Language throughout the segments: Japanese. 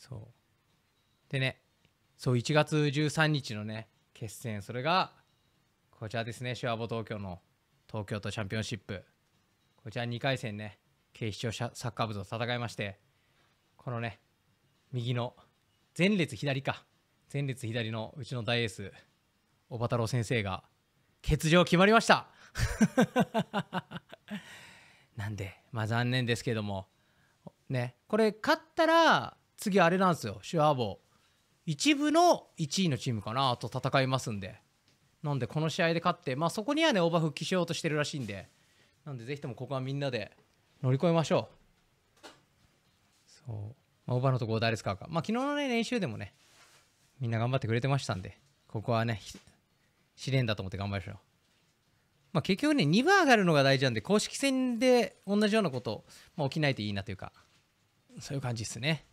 そうでねそう1月13日のね決戦それがこちらですねシュアボ東京の東京都チャンピオンシップこちら2回戦ね警視庁サッカー部と戦いましてこのね右の前列左か前列左のうちの大エース小太郎先生が欠場決まりました なんでまあ残念ですけどもねこれ勝ったら次あれなんですよシュアーボー一部の1位のチームかなと戦いますんでなんでこの試合で勝ってまあそこにはね大場復帰しようとしてるらしいんでなんでぜひともここはみんなで乗り越えましょうそう、まあ、大場のところ誰使うかまあ昨日のね練習でもねみんな頑張ってくれてましたんでここはね試練だと思って頑張りましょうまあ、結局ね、2番上がるのが大事なんで、公式戦で同じようなこと、ま起きないといいなというか、そういう感じですね。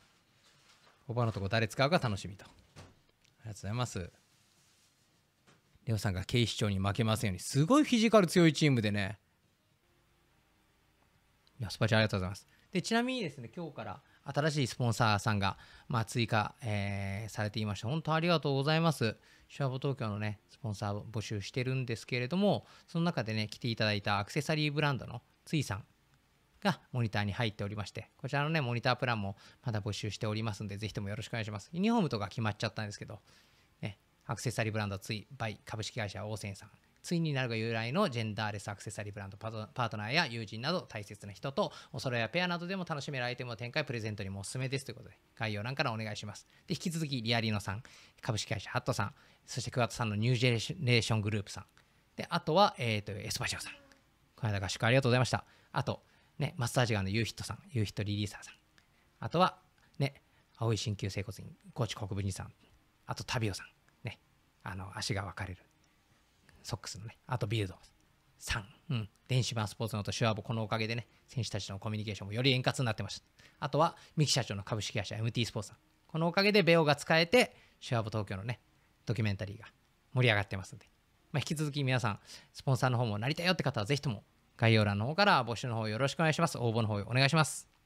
このとこ誰使うか楽しみと。ありがとうございます。レオさんが警視庁に負けませんように、すごいフィジカル強いチームでね。いや、スパチャありがとうございます。で、ちなみにですね、今日から新しいスポンサーさんが、まあ、追加、えー、されていまして、本当ありがとうございます。シュワボ東京のね、スポンサーを募集してるんですけれども、その中でね、来ていただいたアクセサリーブランドのついさんがモニターに入っておりまして、こちらのね、モニタープランもまだ募集しておりますんで、ぜひともよろしくお願いします。ユニフォームとか決まっちゃったんですけど、ね、アクセサリーブランドつい、バイ株式会社オーセンさん、ついになるが由来のジェンダーレスアクセサリーブランドパートナーや友人など大切な人とお揃いやペアなどでも楽しめるアイテムを展開プレゼントにもおすすめですということで概要欄からお願いしますで引き続きリアリーノさん株式会社ハットさんそしてクワットさんのニュージェネレーショングループさんであとは、えーと、エスパシオさんこの間合宿ありがとうございましたあとね、マッサージガンのユーヒットさん、ユーヒットリリーサーさん、あとは、ね、青い鍼灸整骨院、高知国分寺さん、あとタビオさん、ね、あの、足が分かれる、ソックスのね、あとビルドさん、うん、電子版スポーツのと手話部、このおかげでね、選手たちのコミュニケーションもより円滑になってました。あとは、三木社長の株式会社 MT スポーツさん、このおかげでベオが使えて、手話部東京のね、ドキュメンタリーが盛り上がってますので、まあ、引き続き皆さん、スポンサーの方もなりたいよって方は、ぜひとも概要欄の方から募集の方よろしくお願いします。応募の方お願いします。